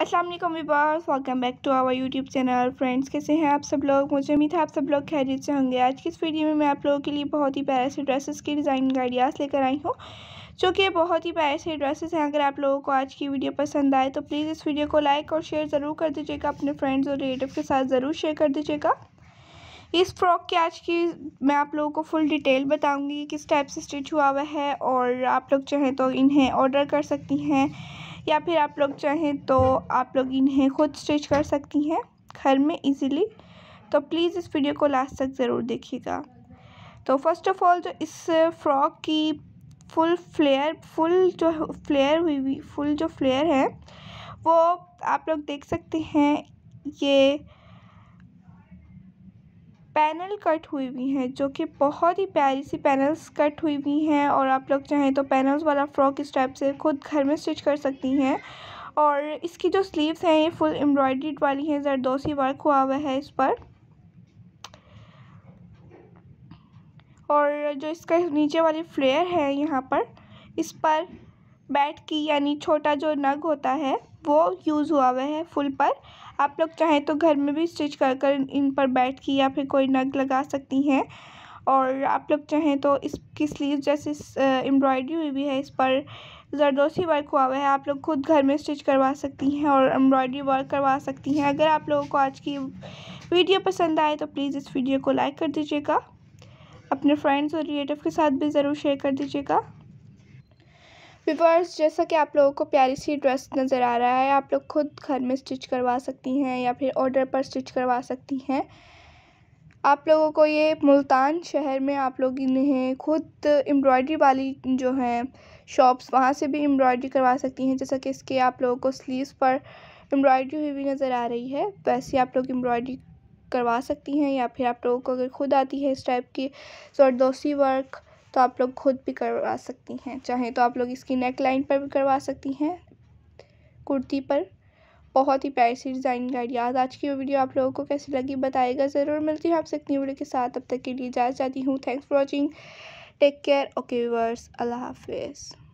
Aslam vibes welcome back to our YouTube channel friends कैसे हैं आप सब लोग मुझे उम्मीद है आप सब लोग खैरियत से होंगे आज की इस वीडियो में मैं आप लोगों के लिए बहुत ही प्यारे से ड्रेसेस के डिज़ाइन आइडियाज़ लेकर आई हूँ जो कि बहुत ही प्यारे से ड्रेसेस हैं अगर आप लोगों को आज की वीडियो पसंद आए तो प्लीज़ इस वीडियो को लाइक और शेयर ज़रूर कर दीजिएगा अपने फ्रेंड्स और रिलेटिव के साथ ज़रूर शेयर कर दीजिएगा इस फ्रॉक की आज की मैं आप लोगों को फुल डिटेल बताऊंगी किस टाइप से स्टिच हुआ हुआ है और आप लोग चाहें तो इन्हें ऑर्डर कर सकती हैं या फिर आप लोग चाहें तो आप लोग इन्हें खुद स्टिच कर सकती हैं घर में इजीली तो प्लीज़ इस वीडियो को लास्ट तक ज़रूर देखिएगा तो फर्स्ट ऑफ़ ऑल जो इस फ्रॉक की फुल फ्लेयर फुल जो फ्लेयर हुई हुई फुल जो फ्लेयर है वो आप लोग देख सकते हैं ये पैनल कट हुई हुई हैं जो कि बहुत ही प्यारी सी पैनल्स कट हुई हुई हैं और आप लोग चाहें तो पैनल्स वाला फ़्रॉक इस टाइप से खुद घर में स्टिच कर सकती हैं और इसकी जो स्लीव्स हैं ये फुल एम्ब्रॉयड्रीड वाली हैं जरदोसी वर्क हुआ हुआ है इस पर और जो इसका नीचे वाली फ्लेयर है यहाँ पर इस पर बैट की यानी छोटा जो नग होता है वो यूज़ हुआ हुआ है फुल पर आप लोग चाहें तो घर में भी स्टिच कर कर इन पर बैट की या फिर कोई नग लगा सकती हैं और आप लोग चाहें तो इसकी स्लीव जैसे एम्ब्रॉयडरी हुई भी है इस पर जरदोसी वर्क हुआ हुआ है आप लोग खुद घर में स्टिच करवा सकती हैं और एम्ब्रॉयडरी वर्क करवा सकती हैं अगर आप लोगों को आज की वीडियो पसंद आए तो प्लीज़ इस वीडियो को लाइक कर दीजिएगा अपने फ्रेंड्स और रिलेटिव के साथ भी ज़रूर शेयर कर दीजिएगा विवर्स जैसा कि आप लोगों को प्यारी सी ड्रेस नज़र आ रहा है आप लोग खुद घर में स्टिच करवा सकती हैं या फिर ऑर्डर पर स्टिच करवा सकती हैं आप लोगों को ये मुल्तान शहर में आप लोग इन्हें खुद एम्ब्रॉयडरी वाली जो है शॉप्स वहाँ से भी एम्ब्रॉयडरी करवा सकती हैं जैसा कि इसके आप लोगों को स्लीव्स पर एम्ब्रॉयडरी हुई हुई नज़र आ रही है वैसे आप लोग एम्ब्रॉयडरी करवा सकती हैं या फिर आप लोगों को अगर खुद आती है इस टाइप की सरदोसी वर्क तो आप लोग खुद भी करवा सकती हैं चाहें तो आप लोग इसकी नेक लाइन पर भी करवा सकती हैं कुर्ती पर बहुत ही प्यारी सी डिज़ाइन का आइडियाज आज की वीडियो आप लोगों को कैसी लगी बताएगा ज़रूर मिलती है आपसे अपनी वीडियो के साथ अब तक के लिए जा चाहती हूँ thanks for watching take care okay वर्स अल्लाह हाफिज़